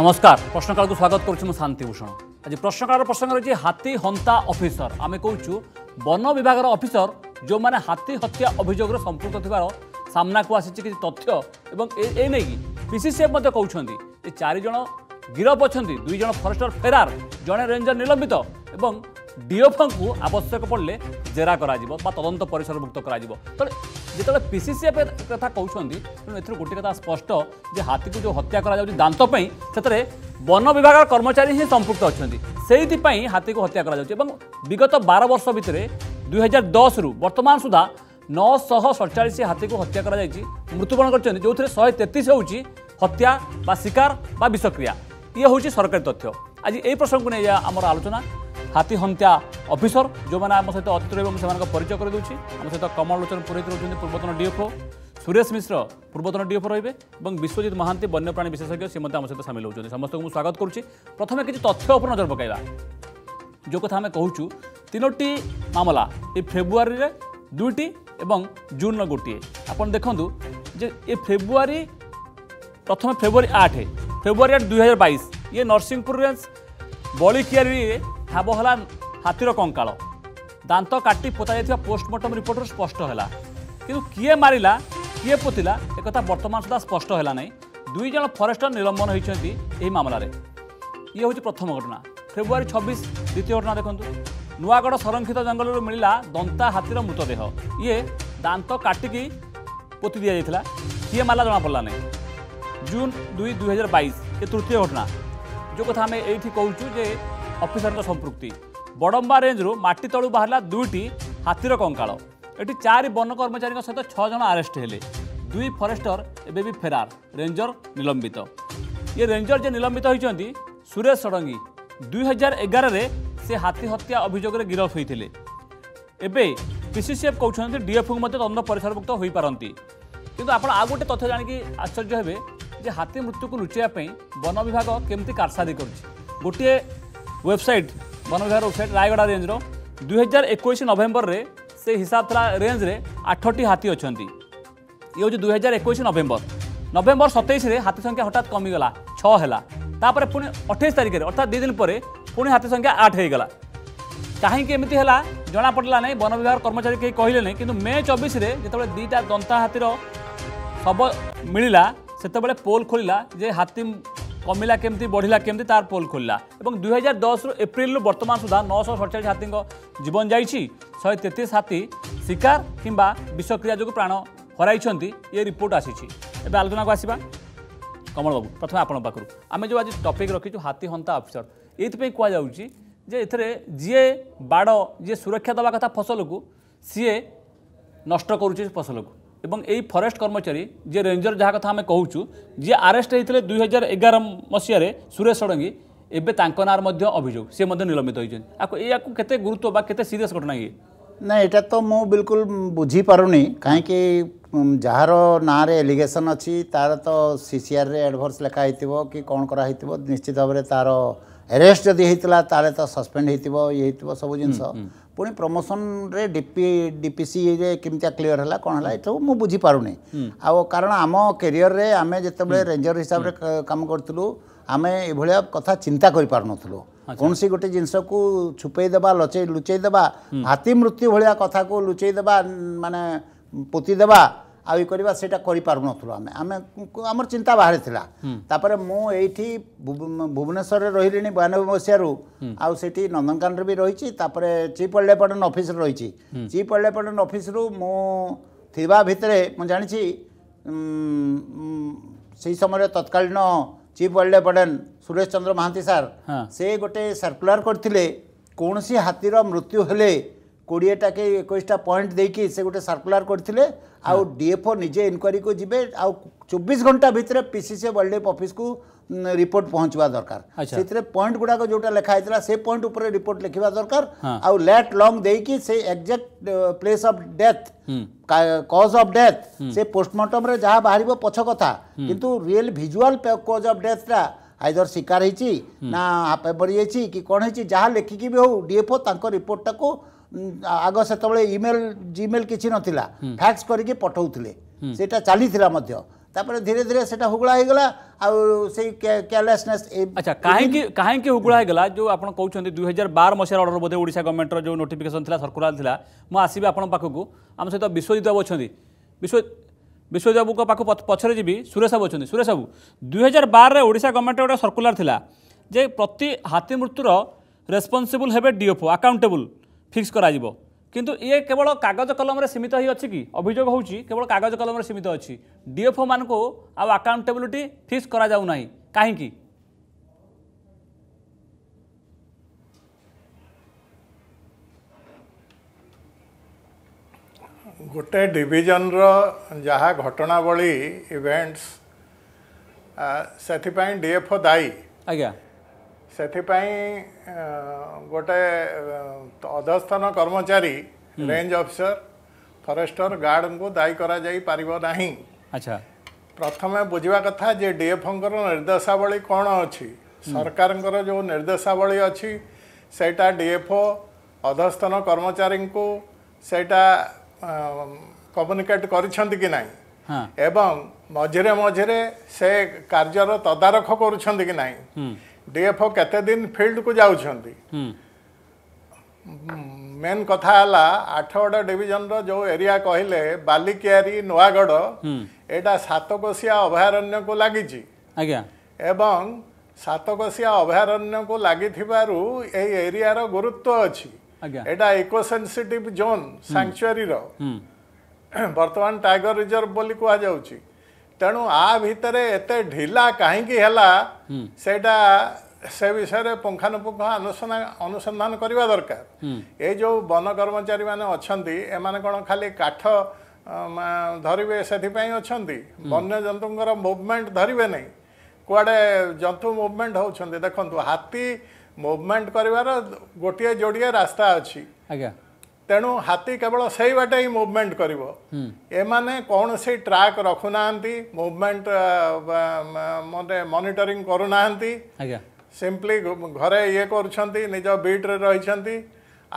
ନମସ୍କାର ପ୍ରଶ୍ନକାଳକୁ ସ୍ୱାଗତ କରୁଛି ମୁଁ ଶାନ୍ତିଭୂଷଣ ଆଜି ପ୍ରଶ୍ନକାଳର ପ୍ରସଙ୍ଗ ରହିଛି ହାତୀ ହନ୍ତା ଅଫିସର ଆମେ କହୁଛୁ ବନ ବିଭାଗର ଅଫିସର ଯେଉଁମାନେ ହାତୀ ହତ୍ୟା ଅଭିଯୋଗରେ ସମ୍ପୃକ୍ତ ଥିବାର ସାମ୍ନାକୁ ଆସିଛି କିଛି ତଥ୍ୟ ଏବଂ ଏ ନେଇକି ପିସିସିଏଫ୍ ମଧ୍ୟ କହୁଛନ୍ତି ଯେ ଚାରିଜଣ ଗିରଫ ଅଛନ୍ତି ଦୁଇ ଜଣ ଫରେଷ୍ଟର ଫେରାର ଜଣେ ରେଞ୍ଜର ନିଲମ୍ବିତ ଏବଂ ডিএফঙ্কু আবশ্যক পড়লে জেরা করা বা তদন্ত পরিসরভুক্ত করা তেমন যেতবে পিসিসিএফ কথা কৌন তেমন এর গোটি কথা স্পষ্ট যে হাতীকে যে হত্যা করা যাচ্ছে দাঁতপ্রাই সেতরে বন বিভাগ কর্মচারী হি সম্পৃক্ত অনেক সেইপাই হাতীকে হত্যা করা যাচ্ছে এবং বিগত বার বর্ষ ভিতরে দুই হাজার দশরু বর্তমান সুদ্ধা নশহ সড়চাশ হাতীকে হত্যা করা যাই মৃত্যুবরণ করছেন যে শহে তেত্রিশ হচ্ছে হত্যা বা শিকার বা বিষক্রিয়া ইয়ে হচ্ছে সরকারি তথ্য আজ এই প্রসঙ্গ নিয়ে আমার আলোচনা ହାତୀ ହନ୍ତା ଅଫିସର ଯେଉଁମାନେ ଆମ ସହିତ ଅତୀତ ରହିବେ ମୁଁ ସେମାନଙ୍କ ପରିଚୟ କରିଦେଉଛି ଆମ ସହିତ କମଳ ଲୋଚନ ପୁରୋହିତ ରହୁଛନ୍ତି ପୂର୍ବତନ ଡିଏଫ୍ଓ ସୁରେଶ ମିଶ୍ର ପୂର୍ବତନ ଡିଏଫ୍ଓ ରହିବେ ଏବଂ ବିଶ୍ୱଜିତ ମହାନ୍ତି ବନ୍ୟପ୍ରାଣୀ ବିଶେଷଜ୍ଞ ସେ ମଧ୍ୟ ଆମ ସହିତ ସାମିଲ ହେଉଛନ୍ତି ସମସ୍ତଙ୍କୁ ମୁଁ ସ୍ୱାଗତ କରୁଛି ପ୍ରଥମେ କିଛି ତଥ୍ୟ ଉପରେ ନଜର ପକାଇବା ଯେଉଁ କଥା ଆମେ କହୁଛୁ ତିନୋଟି ମାମଲା ଏ ଫେବୃଆରୀରେ ଦୁଇଟି ଏବଂ ଜୁନ୍ର ଗୋଟିଏ ଆପଣ ଦେଖନ୍ତୁ ଯେ ଏ ଫେବୃଆରୀ ପ୍ରଥମେ ଫେବୃଆରୀ ଆଠ ଫେବୃଆରୀ ଆଠ ଦୁଇ ହଜାର ବାଇଶ ଇଏ ନରସିଂହପୁର ରେଞ୍ଜ ବଳିକିଆରୀରେ ଠାବ ହେଲା ହାତୀର କଙ୍କାଳ ଦାନ୍ତ କାଟି ପୋତାଯାଇଥିବା ପୋଷ୍ଟମର୍ଟମ ରିପୋର୍ଟରୁ ସ୍ପଷ୍ଟ ହେଲା କିନ୍ତୁ କିଏ ମାରିଲା କିଏ ପୋତିଲା ଏକଥା ବର୍ତ୍ତମାନ ସୁଦ୍ଧା ସ୍ପଷ୍ଟ ହେଲା ନାହିଁ ଦୁଇ ଜଣ ଫରେଷ୍ଟର ନିଲମ୍ବନ ହୋଇଛନ୍ତି ଏହି ମାମଲାରେ ଇଏ ହେଉଛି ପ୍ରଥମ ଘଟଣା ଫେବୃଆରୀ ଛବିଶ ଦ୍ୱିତୀୟ ଘଟଣା ଦେଖନ୍ତୁ ନୂଆଗଡ଼ ସଂରକ୍ଷିତ ଜଙ୍ଗଲରୁ ମିଳିଲା ଦନ୍ତା ହାତୀର ମୃତଦେହ ଇଏ ଦାନ୍ତ କାଟିକି ପୋତି ଦିଆଯାଇଥିଲା କିଏ ମାରିଲା ଜଣାପଡ଼ିଲା ନାହିଁ ଜୁନ୍ ଦୁଇ ଦୁଇ ହଜାର বাইশ এ তৃতীয় ঘটনা যে কথা আমি এইটি কৌছু যে ଅଫିସରଙ୍କ ସମ୍ପୃକ୍ତି ବଡ଼ମ୍ବା ରେଞ୍ଜରୁ ମାଟି ତଳୁ ବାହାରିଲା ଦୁଇଟି ହାତୀର କଙ୍କାଳ ଏଠି ଚାରି ବନ କର୍ମଚାରୀଙ୍କ ସହିତ ଛଅ ଜଣ ଆରେଷ୍ଟ ହେଲେ ଦୁଇ ଫରେଷ୍ଟର ଏବେ ବି ଫେରାର ରେଞ୍ଜର ନିଲମ୍ବିତ ଏ ରେଞ୍ଜର ଯେ ନିଲମ୍ବିତ ହୋଇଛନ୍ତି ସୁରେଶ ଷଡ଼ଙ୍ଗୀ ଦୁଇ ହଜାର ଏଗାରରେ ସେ ହାତୀ ହତ୍ୟା ଅଭିଯୋଗରେ ଗିରଫ ହୋଇଥିଲେ ଏବେ ପିସିସିଏଫ୍ କହୁଛନ୍ତି ଡିଏଫ୍ଓଙ୍କୁ ମଧ୍ୟ ତଦନ୍ତ ପରିସରଭୁକ୍ତ ହୋଇପାରନ୍ତି କିନ୍ତୁ ଆପଣ ଆଉ ଗୋଟେ ତଥ୍ୟ ଜାଣିକି ଆଶ୍ଚର୍ଯ୍ୟ ହେବେ ଯେ ହାତୀ ମୃତ୍ୟୁକୁ ଲୁଚାଇବା ପାଇଁ ବନ ବିଭାଗ କେମିତି କାରସାଦି କରୁଛି ଗୋଟିଏ ୱେବସାଇଟ୍ ବନ ବିଭାଗ ୱେବସାଇଟ୍ ରାୟଗଡ଼ା ରେଞ୍ଜର ଦୁଇହଜାର ଏକୋଇଶ ନଭେମ୍ବରରେ ସେ ହିସାବ ଥିଲା ରେଞ୍ଜରେ ଆଠଟି ହାତୀ ଅଛନ୍ତି ଇଏ ହେଉଛି ଦୁଇହଜାର ଏକୋଇଶ ନଭେମ୍ବର ନଭେମ୍ବର ସତେଇଶରେ ହାତୀ ସଂଖ୍ୟା ହଠାତ୍ କମିଗଲା ଛଅ ହେଲା ତାପରେ ପୁଣି ଅଠେଇଶ ତାରିଖରେ ଅର୍ଥାତ୍ ଦୁଇ ଦିନ ପରେ ପୁଣି ହାତୀ ସଂଖ୍ୟା ଆଠ ହୋଇଗଲା କାହିଁକି ଏମିତି ହେଲା ଜଣାପଡ଼ିଲା ନାହିଁ ବନ ବିଭାଗ କର୍ମଚାରୀ କେହି କହିଲେ ନାହିଁ କିନ୍ତୁ ମେ ଚବିଶରେ ଯେତେବେଳେ ଦୁଇଟା ଦନ୍ତା ହାତୀର ଶବ ମିଳିଲା ସେତେବେଳେ ପୋଲ୍ ଖୋଲିଲା ଯେ ହାତୀ কমিলা কেমি বড়া কেমি তার পোল খোলা এবং দুই হাজার দশর এপ্রিল বর্তমান সুদ্ধা নশ সড়চাশ হাতী জীবন যাই শহে তেত্রিশ হাতী শিকার কিংবা বিষক্রিয়া যোগ প্রাণ হরাইছেন ইয়ে রিপোর্ট আসিছি এবে আলোচনা আসবা কমলবাবু প্রথমে আপনার পাখু আমি যে আজ টপিক রকিছু হাতী হন্তা অফিসর এইপা কুযাচ্ছি যে এতে যে বাড় যে সুরক্ষা দেওয়া কথা ফসলকু সি নষ্ট করুছে ফসলকু এবং এই ফরেস্ট কর্মচারী যে রেঞ্জর যাহা কথা আমি কହୁଛୁ যে আরেস্ট হয়েছে দুই হাজার এগার মশায় সুরেশ ষড়ঙ্গী এবে তাঁর নাঁর মধ্যে অভিযোগ সে মধ্যে নিলম্বিত হয়েছেন ইয়াকু কেতে গুরুত্ব বা কেতে সিরিয়াস ঘটনা ইয়ে না এটা তো মু বিলকুল বুঝি পারুনি কাইকি যাହାର ନାଁରେ ଏଲିଗେସନ୍ ଅଛି ତା'ର ତ ସିସିଆର୍ରେ ଆଡ଼ଭର୍ସ ଲେଖା ହେଇଥିବ କି କ'ଣ କରାହେଇଥିବ ନିଶ୍ଚିତ ଭାବରେ ତା'ର ଆରେଷ୍ଟ ଯଦି ହେଇଥିଲା ତାହେଲେ ତ ସସ୍ପେଣ୍ଡ ইয়ে ଇଏ ହେଇଥିବ ସବୁ ଜିନିଷ ପୁଣି ପ୍ରମୋସନରେ ଡିପି ଡିପିସିରେ କେମିତିଆ କ୍ଲିଅର ହେଲା କ'ଣ ହେଲା ଏସବୁ ମୁଁ ବୁଝିପାରୁନି ଆଉ କାରଣ ଆମ କ୍ୟାରିୟରରେ ଆମେ ଯେତେବେଳେ ରେଞ୍ଜର ହିସାବରେ କାମ କରୁଥିଲୁ ଆମେ ଏଭଳିଆ କଥା ଚିନ୍ତା କରିପାରୁନଥିଲୁ କୌଣସି ଗୋଟେ ଜିନିଷକୁ ଛୁପେଇ ଦେବା ଲୁଚେଇ ଦେବା ହାତୀ ମୃତ୍ୟୁ ଭଳିଆ କଥାକୁ ଲୁଚେଇ ଦେବା ମାନେ ପୋତି ଦେବା ଆଉ ଇଏ କରିବା ସେଇଟା କରିପାରୁନଥିଲୁ ଆମେ ଆମେ ଆମର ଚିନ୍ତା ବାହାରେ ଥିଲା ତାପରେ ମୁଁ ଏଇଠି ଭୁବନେଶ୍ୱରରେ ରହିଲିଣି ବୟାନବେ ମସିହାରୁ ଆଉ ସେଠି ନନ୍ଦନକାନନରେ ବି ରହିଛି ତାପରେ ଚିଫ୍ ୱାଇଲ୍ଡ ଲାଇଫ୍ ଅର୍ଡନ୍ ଅଫିସରେ ରହିଛି ଚିଫ୍ ୱାଇଲ୍ଡ ଲାଇଫ୍ ଅର୍ଡନ୍ ଅଫିସରୁ ମୁଁ ଥିବା ଭିତରେ ମୁଁ ଜାଣିଛି ସେହି ସମୟରେ ତତ୍କାଳୀନ chief wildlife warden Suresh Chandra Mohanty sir ସେ ଗୋଟେ ସାର୍କୁଲାର କରିଥିଲେ କୌଣସି ହାତୀର ମୃତ୍ୟୁ ହେଲେ କୋଡ଼ିଏଟା କି ଏକୋଇଶଟା ପଏଣ୍ଟ ଦେଇକି ସେ ଗୋଟେ ସାର୍କୁଲାର କରିଥିଲେ डीएफओ निजे इनक्वारी को जी चौबीस घंटा भितर पीसीसी वर्ल्ड कप अफिस् रिपोर्ट पहुंचा दरकार अच्छा। पॉइंट गुड़ाक जो लिखाई था से पॉइंट उपर रिपोर्ट लिखा दरकार हाँ। लैट लंग दे कि से exact place of death cause of death से पोस्टमर्टम जहाँ बाहर पछ कथा कितु रियल भिजुआल कज अफ डेथटा आईदर शिकार ना कौन हो जहाँ लेखिकी भी हो डीएफओ रिपोर्ट टाक ଆଗ ସେତେବେଳେ ଇମେଲ୍ ଜିମେଲ୍ କିଛି ନଥିଲା ଫ୍ୟାକ୍ସ କରିକି ପଠାଉଥିଲେ ସେଇଟା ଚାଲିଥିଲା ମଧ୍ୟ ତାପରେ ଧୀରେ ଧୀରେ ସେଇଟା ହୁଗୁଳା ହେଇଗଲା ଆଉ ସେଇ କେୟାରଲେସନେସ୍ ଆଚ୍ଛା କାହିଁକି କାହିଁକି ହୁଗୁଳା ହେଇଗଲା ଯେଉଁ ଆପଣ କହୁଛନ୍ତି ଦୁଇ ହଜାର ବାର ମସିହାର ଅର୍ଡ଼ର ବୋଧେ ଓଡ଼ିଶା ଗଭର୍ଣ୍ଣମେଣ୍ଟର ଯେଉଁ ନୋଟିଫିକେସନ୍ ଥିଲା ସର୍କୁଲାର ଥିଲା ମୁଁ ଆସିବି ଆପଣଙ୍କ ପାଖକୁ ଆମ ସହିତ ବିଶ୍ୱଜିତ ବାବୁ ଅଛନ୍ତି ବିଶ୍ୱ ବିଶ୍ୱଜିତ ବାବୁଙ୍କ ପାଖକୁ ପଛରେ ଯିବି ସୁରେଶ ବାବୁ ଅଛନ୍ତି ସୁରେଶ ବାବୁ ଦୁଇ ହଜାର ବାରରେ ଓଡ଼ିଶା ଗଭର୍ଣ୍ଣମେଣ୍ଟର ଗୋଟେ ସର୍କୁଲାର ଥିଲା ଯେ ପ୍ରତି ହାତୀ ମୃତ୍ୟୁର ରେସ୍ପନ୍ସିବୁଲ୍ ହେବେ ଡିଓଫଓ ଆକାଉଣ୍ଟେବୁଲ୍ ଫିକ୍ସ କରାଯିବ କିନ୍ତୁ ଇଏ କେବଳ କାଗଜ କଲମରେ ସୀମିତ ହୋଇ ଅଛି କି ଅଭିଯୋଗ ହେଉଛି କେବଳ କାଗଜ କଲମରେ ସୀମିତ ଅଛି ଡିଏଫ୍ଓ ମାନଙ୍କୁ ଆଉ ଆକାଉଣ୍ଟେବିଲିଟି ଫିକ୍ସ କରାଯାଉନାହିଁ କାହିଁକି ଗୋଟେ ଡିଭିଜନର ଯାହା ଘଟଣାବଳୀ ଇଭେଣ୍ଟସ୍ ସେଥିପାଇଁ ଡିଏଫ୍ଓ ଦାୟୀ ଆଜ୍ଞା ସେଥିପାଇଁ ଗୋଟେ ଅଧସ୍ଥାନ କର୍ମଚାରୀ ରେଞ୍ଜ ଅଫିସର ଫରେଷ୍ଟର ଗାର୍ଡଙ୍କୁ ଦାୟୀ କରାଯାଇପାରିବ ନାହିଁ ଆଚ୍ଛା ପ୍ରଥମେ ବୁଝିବା କଥା ଯେ ଡିଏଫଙ୍କର ନିର୍ଦ୍ଦେଶାବଳୀ କ'ଣ ଅଛି ସରକାରଙ୍କର ଯେଉଁ ନିର୍ଦ୍ଦେଶାବଳୀ ଅଛି ସେଇଟା ଡିଏଫ୍ଓ ଅଧସ୍ଥାନ କର୍ମଚାରୀଙ୍କୁ ସେଇଟା କମ୍ୟୁନିକେଟ୍ କରିଛନ୍ତି କି ନାହିଁ ଏବଂ ମଝିରେ ମଝିରେ ସେ କାର୍ଯ୍ୟର ତଦାରଖ କରୁଛନ୍ତି କି ନାହିଁ ଡିଏଫ୍ଓ କେତେ ଦିନ ଫିଲ୍ଡକୁ ଯାଉଛନ୍ତି ମେନ୍ କଥା ହେଲା ଆଠଗଡ଼ ଡିଭିଜନର ଯେଉଁ ଏରିଆ କହିଲେ ବାଲିକିଆରି ନୂଆଗଡ଼ ଏଇଟା ସାତକୋଶିଆ ଅଭୟାରଣ୍ୟକୁ ଲାଗିଛି ଆଜ୍ଞା ଏବଂ ସାତକୋଶିଆ ଅଭୟାରଣ୍ୟକୁ ଲାଗିଥିବାରୁ ଏଇ ଏରିଆର ଗୁରୁତ୍ୱ ଅଛି ଏଇଟା ଇକୋସେନ୍ସିଟିଭ ଜୋନ୍ ସାଙ୍କ୍ଚୁଆରୀର ବର୍ତ୍ତମାନ ଟାଇଗର ରିଜର୍ଭ ବୋଲି କୁହାଯାଉଛି ତେଣୁ ଆ ଭିତରେ ଏତେ ଢିଲା କାହିଁକି ହେଲା ସେଇଟା ସେ ବିଷୟରେ ପୁଙ୍ଖାନୁପୁଙ୍ଖ ଅନୁସନ୍ଧାନ କରିବା ଦରକାର ଏ ଯେଉଁ ବନ କର୍ମଚାରୀମାନେ ଅଛନ୍ତି ଏମାନେ କ'ଣ ଖାଲି କାଠ ଧରିବେ ସେଥିପାଇଁ ଅଛନ୍ତି ବନ୍ୟଜନ୍ତୁଙ୍କର ମୁଭମେଣ୍ଟ ଧରିବେ ନାହିଁ କୁଆଡ଼େ ଜନ୍ତୁ ମୁଭମେଣ୍ଟ ହେଉଛନ୍ତି ଦେଖନ୍ତୁ ହାତୀ ମୁଭମେଣ୍ଟ କରିବାର ଗୋଟିଏ ଯୋଡ଼ିଏ ରାସ୍ତା ଅଛି ଆଜ୍ଞା ତେଣୁ ହାତୀ କେବଳ ସେଇ ବାଟେ ହିଁ ମୁଭମେଣ୍ଟ କରିବ ଏମାନେ କୌଣସି ଟ୍ରାକ୍ ରଖୁନାହାନ୍ତି ମୁଭମେଣ୍ଟ ମାନେ ମନିଟରିଂ କରୁନାହାନ୍ତି ଆଜ୍ଞା ସିମ୍ପଲି ଘରେ ଇଏ କରୁଛନ୍ତି ନିଜ ବିଟ୍ରେ ରହିଛନ୍ତି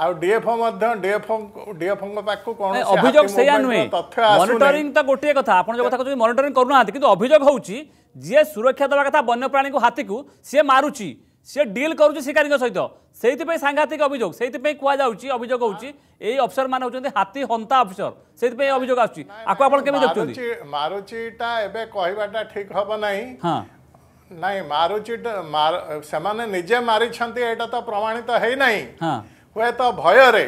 ଆଉ ଡିଏଫ୍ଓ ମଧ୍ୟ ଡିଏଫଓ ଡିଏଫ୍ଓଙ୍କ ପାଖକୁ କଣ ଅଭିଯୋଗ ସେଇଆ ନୁହେଁ ମନିଟରିଂ ତ ଗୋଟିଏ କଥା ଆପଣ ଯେଉଁ କଥା କହୁଛନ୍ତି ମନିଟରିଂ କରୁନାହାନ୍ତି କିନ୍ତୁ ଅଭିଯୋଗ ହେଉଛି ଯିଏ ସୁରକ୍ଷା ଦେବା କଥା ବନ୍ୟପ୍ରାଣୀକୁ ହାତୀକୁ ସିଏ ମାରୁଛି ସିଏ ଡିଲ୍ କରୁଛି ଶିକାରୀଙ୍କ ସହିତ সেইপাই সাংঘাতিক অভিযোগ সেইপাই কুযাচ্ছে অভিযোগ হচ্ছে এই অফিসর মানে হচ্ছেন হাতি হন্তা অফিসর সেইপাই অভিযোগ আসছে আকু আপন কেমন দেখছেন মারুচিটা এবে কহিবাটা ঠিক হব নাই হ্যাঁ নাই মারুচিটা সেমানে নিজে মারিছন্তি এটা তো প্রমাণিত হেই নাই হুয়েত ভয়রে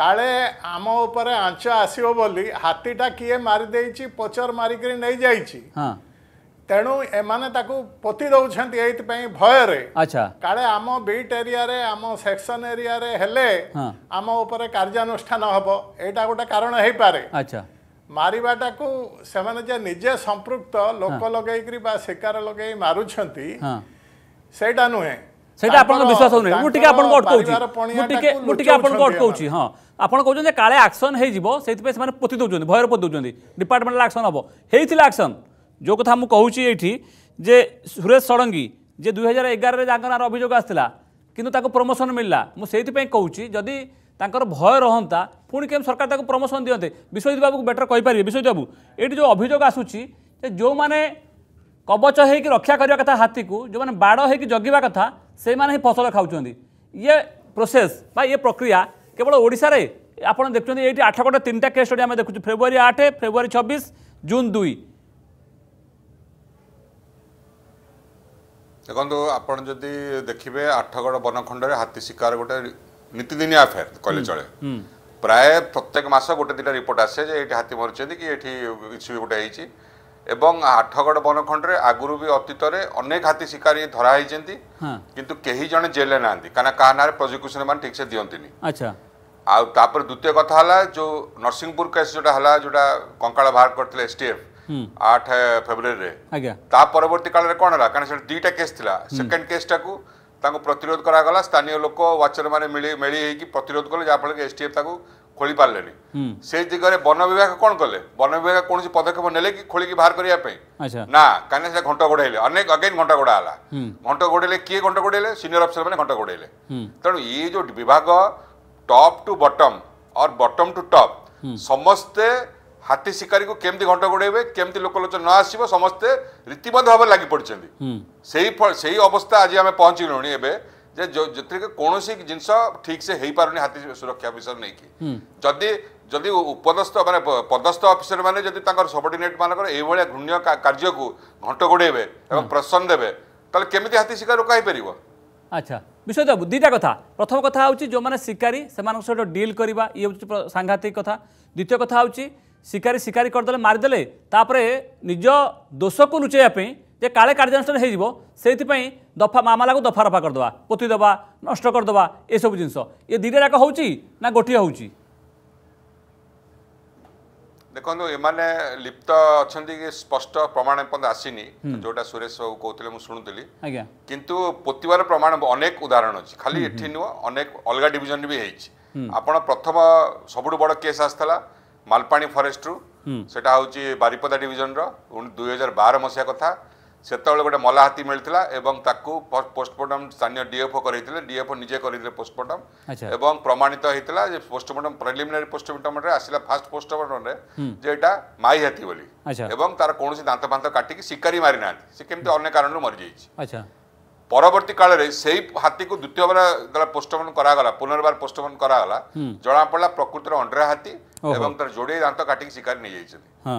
কালে আম উপরে আঞ্চ আসিব বলি হাতিটা কিয়ে মারি দেইছি পচর মারিকি নেই যাইছি হ্যাঁ ତେଣୁ ଏମାନେ ତାକୁ ପୋତି ଦେଉଛନ୍ତି ଏଇଥିପାଇଁ ଭୟରେ କାଳେ ଆମ ବିଟ୍ ଏରିଆରେ ଆମ ସେକ୍ସନ ଏରିଆରେ ହେଲେ ଆମ ଉପରେ କାର୍ଯ୍ୟାନୁଷ୍ଠାନ ହେବ ଏଇଟା ଗୋଟେ କାରଣ ହେଇପାରେ ମାରିବାଟାକୁ ସେମାନେ ଯେ ନିଜେ ସମ୍ପୃକ୍ତ ଲୋକ ଲଗେଇକିରି ବା ଶିକାର ଲଗେଇ ମାରୁଛନ୍ତି ସେଇଟା ନୁହେଁ ସେଇଟା ଆପଣଙ୍କ ବିଶ୍ୱାସ ହଉନି ମୁଁ ଟିକେ ଆପଣଙ୍କୁ ଅଟକଉଛି ମୁଁ ଟିକେ ମୁଁ ଟିକେ ଆପଣଙ୍କୁ ଅଟକଉଛି ହଁ ଆପଣ କହୁଛନ୍ତି କାଳେ ଆକ୍ସନ୍ ହେଇଯିବ ସେଇଥିପାଇଁ ସେମାନେ ପୋତି ଦେଉଛନ୍ତି ଭୟରେ ପୋତି ଦେଉଛନ୍ତି ଡିପାର୍ଟମେଣ୍ଟାଲ ଆକ୍ସନ୍ ହେବ ହେଇଥିଲା ଆକ୍ସନ୍ जो कथा मुझे यही जे सुरेश षडंगी जे दुई हजार एगार अभोग आसला कितना प्रमोशन मिलला मुझे कहूँ जदि तर भय रहा पुणी के सरकार प्रमोशन दिखते विश्वजीत बाबू को बेटर कहींपर विश्वजीत बाबू ये जो अभोग आसूसी जो मैंने कवच हो रक्षा करने कथा हाथी को जो मैंने बाड़ जगवा कथा से ही फसल खाऊँ ये प्रोसेस बा ये प्रक्रिया केवल ओडार आपड़ देखते ये आठ गोटे तीन टा के देखु फेब्रुआरी आठ फेब्रुआरी छब्बीस जून दुई ଦେଖନ୍ତୁ ଆପଣ ଯଦି ଦେଖିବେ ଆଠଗଡ଼ ବନଖଣ୍ଡରେ ହାତୀ ଶିକାର ଗୋଟେ ନୀତିଦିନିଆ ଆଫେୟାର କହିଲେ ଚଳେ ପ୍ରାୟ ପ୍ରତ୍ୟେକ ମାସ ଗୋଟେ ଦୁଇଟା ରିପୋର୍ଟ ଆସେ ଯେ ଏଇଠି ହାତୀ ମରିଛନ୍ତି କି ଏଇଠି କିଛି ବି ଗୋଟେ ହେଇଛି ଏବଂ ଆଠଗଡ଼ ବନଖଣ୍ଡରେ ଆଗରୁ ବି ଅତୀତରେ ଅନେକ ହାତୀ ଶିକାରୀ ଧରା ହେଇଛନ୍ତି କିନ୍ତୁ କେହି ଜଣେ ଜେଲରେ ନାହାନ୍ତି କାରଣ କାହା ନାଁରେ ପ୍ରସିକ୍ୟୁସନ ମାନେ ଠିକସେ ଦିଅନ୍ତିନି ଆଉ ତାପରେ ଦ୍ୱିତୀୟ କଥା ହେଲା ଯେଉଁ ନରସିଂହପୁର କେସ୍ ଯେଉଁଟା ହେଲା ଯେଉଁଟା କଙ୍କାଳ ବାହାର କରିଥିଲେ ଏସ୍ଟିଏଫ୍ আট ফেব্রুয়ারি তা পরবর্তী কালে কণ হল কারণ সেটা দুইটা কেস লা সেকেন্ড কেসটা ତାଙ୍କୁ ପ୍ରତିରୋଧ କରାଗଲା ସ୍ଥାନୀୟ ଲୋକ ୱାଚର ମାନେ ମିଳି ମେଳି ହେଇକି ପ୍ରତିରୋଧ କଲେ ଯାହାଫଳରେ କି ଏସ୍ଟିଏଫ୍ ତାକୁ ଖୋଳି ପାରିଲେନି ସେ ଦିଗରେ ବନ ବିଭାଗ କ'ଣ କଲେ ବନ ବିଭାଗ କୌଣସି ପଦକ୍ଷେପ ନେଲେ କି ଖୋଳିକି ବାହାର କରିବା ପାଇଁ ନା କାହିଁକିନା ସେଟା ଘଣ୍ଟ ଘୋଡ଼ାଇଲେ ଅନେକ ଅଗେନ୍ ଘଣ୍ଟ ଘୋଡ଼ା ହେଲା ଘଣ୍ଟ ଘୋଡ଼ାଇଲେ କିଏ ଘଣ୍ଟ ଘୋଡ଼ାଇଲେ ସିନିୟର ଅଫିସର ମାନେ ଘଣ୍ଟ ଘୋଡ଼ାଇଲେ ତେଣୁ ଇଏ ଯେଉଁ ବିଭାଗ top to bottom or bottom to top ସମସ୍ତେ ହାତୀ ଶିକାରୀକୁ କେମିତି ଘଣ୍ଟ ଗୋଡ଼େଇବେ କେମିତି ଲୋକଲୋଚନ ନ ଆସିବ ସମସ୍ତେ ରୀତିବଦ୍ଧ ଭାବରେ ଲାଗି ପଡ଼ିଛନ୍ତି ସେଇ ସେଇ ଅବସ୍ଥା ଆଜି ଆମେ ପହଞ୍ଚିଲୁଣି ଏବେ ଯେ ଯେତିକି କୌଣସି ଜିନିଷ ଠିକ୍ ସେ ହେଇପାରୁନି ହାତୀ ସୁରକ୍ଷା ଅଫିସର ନେଇକି ଯଦି ଯଦି ଉପଦସ୍ଥ ମାନେ ପଦସ୍ଥ ଅଫିସର ମାନେ ଯଦି ତାଙ୍କର ସବର୍ଡିନେଟ୍ ମାନଙ୍କର ଏଇଭଳିଆ ଘୃଣ୍ୟ କାର୍ଯ୍ୟକୁ ଘଣ୍ଟ ଗୋଡ଼େଇବେ ଏବଂ ପ୍ରସନ୍ନ ଦେବେ ତାହେଲେ କେମିତି ହାତୀ ଶିକାର ରୋକା ହେଇପାରିବ ଆଚ୍ଛା ବିଶ୍ୱଜିତବାବୁ ଦୁଇଟା କଥା ପ୍ରଥମ କଥା ହେଉଛି ଯେଉଁମାନେ ଶିକାରୀ ସେମାନଙ୍କ ସହିତ ଡିଲ୍ କରିବା ଇଏ ହେଉଛି ସାଂଘାତିକ କଥା ଦ୍ୱିତୀୟ କଥା ହେଉଛି ଶିକାରୀ ଶିକାରୀ କରିଦେଲେ ମାରିଦେଲେ ତାପରେ ନିଜ ଦୋଷକୁ ଲୁଚାଇବା ପାଇଁ ଯେ କାଳେ କାର୍ଯ୍ୟାନୁଷ୍ଠାନ ହୋଇଯିବ ସେଇଥିପାଇଁ ଦଫା ମାମଲାକୁ ଦଫା ରଫା କରିଦେବା ପୋତିଦେବା ନଷ୍ଟ କରିଦେବା ଏସବୁ ଜିନିଷ ଏ ଦୁଇଟା ଯାକ ହେଉଛି ନା ଗୋଟିଏ ହେଉଛି ଦେଖନ୍ତୁ ଏମାନେ ଲିପ୍ତ ଅଛନ୍ତି କି ସ୍ପଷ୍ଟ ପ୍ରମାଣ ଏପର୍ଯ୍ୟନ୍ତ ଆସିନି ଯୋଉଟା ସୁରେଶ ବାବୁ କହୁଥିଲେ ମୁଁ ଶୁଣୁଥିଲି କିନ୍ତୁ ପୋତିବାର ପ୍ରମାଣ ଅନେକ ଉଦାହରଣ ଅଛି ଖାଲି ଏଠି ନୁହଁ ଅନେକ ଅଲଗା ଡିଭିଜନ ବି ହେଇଛି ଆପଣ ପ୍ରଥମ ସବୁଠୁ ବଡ଼ କେସ୍ ଆସିଥିଲା ମାଲପାଣି ଫରେଷ୍ଟରୁ ସେଟା ହେଉଛି ବାରିପଦା ଡିଭିଜନର ଦୁଇ ହଜାର ବାର ମସିହା କଥା ସେତେବେଳେ ଗୋଟେ ମଲା ହାତୀ ମିଳିଥିଲା ଏବଂ ତାକୁ ପୋଷ୍ଟମର୍ଟମ୍ ସ୍ଥାନୀୟ ଡିଏଫ୍ଓ କରିଥିଲେ ଡିଏଫ୍ଓ ନିଜେ କରିଥିଲେ ପୋଷ୍ଟମର୍ଟମ୍ ଏବଂ ପ୍ରମାଣିତ ହେଇଥିଲା ଯେ ପୋଷ୍ଟମର୍ଟମ୍ ପ୍ରିଲିମିନାରୀ ପୋଷ୍ଟମର୍ଟମ୍ରେ ଆସିଲା ଫାଷ୍ଟ ପୋଷ୍ଟମର୍ଟମ୍ରେ ଯେ ଏଇଟା ମାଇ ହାତୀ ବୋଲି ଏବଂ ତାର କୌଣସି ଦାନ୍ତ ଫାନ୍ତ କାଟିକି ଶିକାରୀ ମାରିନାହାନ୍ତି ସେ କେମିତି ଅନ୍ୟ କାରଣରୁ ମରିଯାଇଛି ପରବର୍ତ୍ତୀ କାଳରେ ସେଇ ହାତୀକୁ ଦ୍ୱିତୀୟବାର ଯେତେବେଳେ ପୋଷ୍ଟମର୍ଟମ୍ କରାଗଲା ପୁନର୍ବାର ପୋଷ୍ଟମର୍ଟମ୍ କରାଗଲା ଜଣାପଡ଼ିଲା ପ୍ରକୃତିର ଅଣ୍ଡ୍ରା ହାତୀ ଏବଂ ତାର ଯୋଡ଼ିଏ ଦାନ୍ତ କାଟିକି ଶିକାରୀ ନେଇଯାଇଛନ୍ତି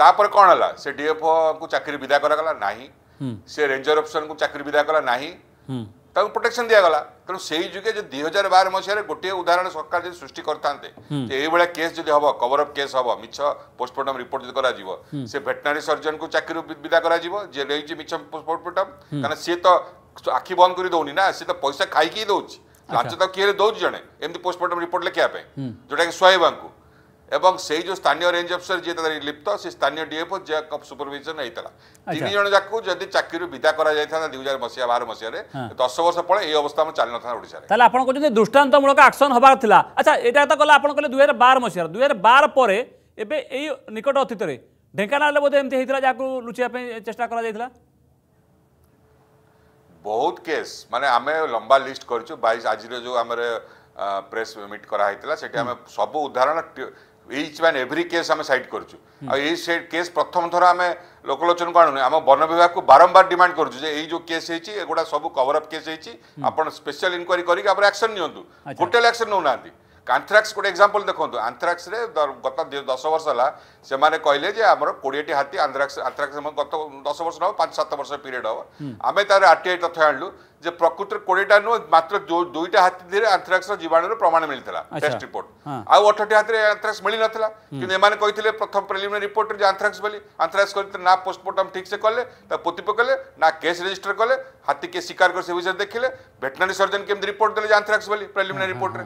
ତାପରେ କ'ଣ ହେଲା ସେ ଡିଏଫଓଙ୍କୁ ଚାକିରି ବିଦା କରାଗଲା ନାହିଁ ସେ ରେଞ୍ଜର ଅଫିସରଙ୍କୁ ଚାକିରି ବିଦା କଲା ନାହିଁ ତାଙ୍କୁ ପ୍ରୋଟେକ୍ସନ ଦିଆଗଲା ତେଣୁ ସେଇ ଯୁଗେ ଯଦି ଦୁଇ ହଜାର ବାର ମସିହାରେ ଗୋଟିଏ ଉଦାହରଣ ସରକାର ଯଦି ସୃଷ୍ଟି କରିଥାନ୍ତେ ଯେ ଏଇଭଳିଆ କେସ୍ ଯଦି ହବ କଭର ଅପ୍ କେସ୍ ହବ ମିଛ ପୋଷ୍ଟମର୍ଟମ୍ ରିପୋର୍ଟ ଯଦି କରାଯିବ ସେ ଭେଟନାରୀ ସର୍ଜନକୁ ଚାକିରି ବିଦା କରାଯିବ ଯିଏ ରହିଛି ମିଛ ପୋଷ୍ଟମର୍ଟମ୍ କାରଣ ସିଏ ତ ଆଖି ବନ୍ଦ କରି ଦଉନି ନା ସିଏ ତ ପଇସା ଖାଇକି ଦେଉଛି ଲାଞ୍ଚ ତ କିଏ ଦେଉଛି ଜଣେ ଏମିତି ପୋଷ୍ଟମର୍ଟମ୍ ରିପୋର୍ଟ ଲେଖିବା ପାଇଁ ଯୋଉଟାକି ସ୍ୱାହିବାଙ୍କୁ এবং সেই যে স্থানীয় রেঞ্জ অফিসর যে তাদের লিপ্ত সে স্থানীয় ডিএফও যে সুপরভিজন হয়েছিল তিন জন যাক যদি চাকরি বিদা করা যাই থাকে দুই হাজার মশিয়া বার মশিয়ার দশ বর্ষ পরে এই অবস্থা আমার চালি নথা ওড়িশার তাহলে আপনার কিন্তু দৃষ্টান্তমূলক আকশন হবার লা আচ্ছা এটা তো কলে আপনার কলে দুই হাজার বার মশিয়ার দুই হাজার বার পরে এবে এই নিকট অতীতরে ঢেঙ্কানালে বোধ এমতি হয়েছিল যাকে লুচিয়া চেষ্টা করা যাই ବହୁତ କେସ୍ ମାନେ ଆମେ ଲମ୍ବା ଲିଷ୍ଟ କରିଛୁ ବାଇଶ ଆଜିର ଯେଉଁ ଆମର ପ୍ରେସ୍ ମିଟ୍ କରାହେଇଥିଲା ସେଠି আমি সব উদাহরণ ଇଚ୍ ମ୍ୟାନ୍ ଏଭ୍ରି କେସ୍ ଆମେ ସାଇଟ୍ କରୁଛୁ ଆଉ ଏଇ ସେ କେସ୍ ପ୍ରଥମ ଥର ଆମେ ଲୋକଲୋଚନକୁ ଆଣୁନି ଆମ ବନ ବିଭାଗକୁ ବାରମ୍ବାର ଡିମାଣ୍ଡ କରୁଛୁ ଯେ ଏଇ ଯେଉଁ କେସ୍ ହେଇଛି ଏଗୁଡ଼ା ସବୁ କଭରଅପ୍ କେସ୍ ହେଇଛି ଆପଣ ସ୍ପେଶାଲ ଇନକ୍ୱାରି କରିକି ଆପଣ ଆକ୍ସନ୍ ନିଅନ୍ତୁ ଟୋଟାଲ୍ ଆକ୍ସନ୍ ନେଉନାହାନ୍ତି ଆନ୍ଥ୍ରାକ୍ସ ଗୋଟେ ଏକ୍ଜାମ୍ପଲ୍ ଦେଖନ୍ତୁ ଆନ୍ଥ୍ରାକ୍ସରେ ଗତ ଦଶ ବର୍ଷ ହେଲା ସେମାନେ କହିଲେ ଯେ ଆମର କୋଡ଼ିଏଟି ହାତୀ ଆନ୍ଥ୍ରାକ୍ସ ଆନ୍ଥ୍ରାକ୍ସ ଗତ ଦଶ ବର୍ଷ ହେବ ପାଞ୍ଚ ସାତ ବର୍ଷ ପିରିୟଡ଼ ହେବ ଆମେ ତା'ର ଆର୍ ଟି ଆଇ ତଥ୍ୟ ଆଣିଲୁ ଯେ ପ୍ରକୃତରେ କୋଡ଼ିଏଟା ନୁହଁ ମାତ୍ର ଦୁଇଟା ହାତୀ ଦେହରେ ଆନ୍ଥ୍ରାକ୍ସର ଜୀବାଣୁର ପ୍ରମାଣ ମିଳିଥିଲା ଟେଷ୍ଟ ରିପୋର୍ଟ ଆଉ ଅଠଟି ହାତୀରେ ଆନ୍ଥ୍ରାକ୍ସ ମିଳିନଥିଲା କିନ୍ତୁ ଏମାନେ କହିଥିଲେ ପ୍ରଥମ ପ୍ରିଲିମିନାରୀ ରିପୋର୍ଟରେ ଯେ ଆନ୍ଥ୍ରାକ୍ସ ବୋଲି ଆନ୍ଥ୍ରାକ୍ସ କରିଥିଲେ ନା ପୋଷ୍ଟମର୍ଟମ୍ ଠିକ୍ସେ କଲେ ତା ପୋତି ପକେଇଲେ ନା କେସ୍ ରେଜିଷ୍ଟର କଲେ ହାତୀ କିଏ ଶିକାର କରି ସେ ବିଷୟରେ ଦେଖିଲେ ଭେଟନାରୀ ସର୍ଜନ କେମିତି ରିପୋର୍ଟ ଦେଲେ ଯେ ଆନ୍ଥ୍ରାକ୍ସ ବୋଲି ପ୍ରିଲିମିନାରୀ ରିପୋର୍ଟରେ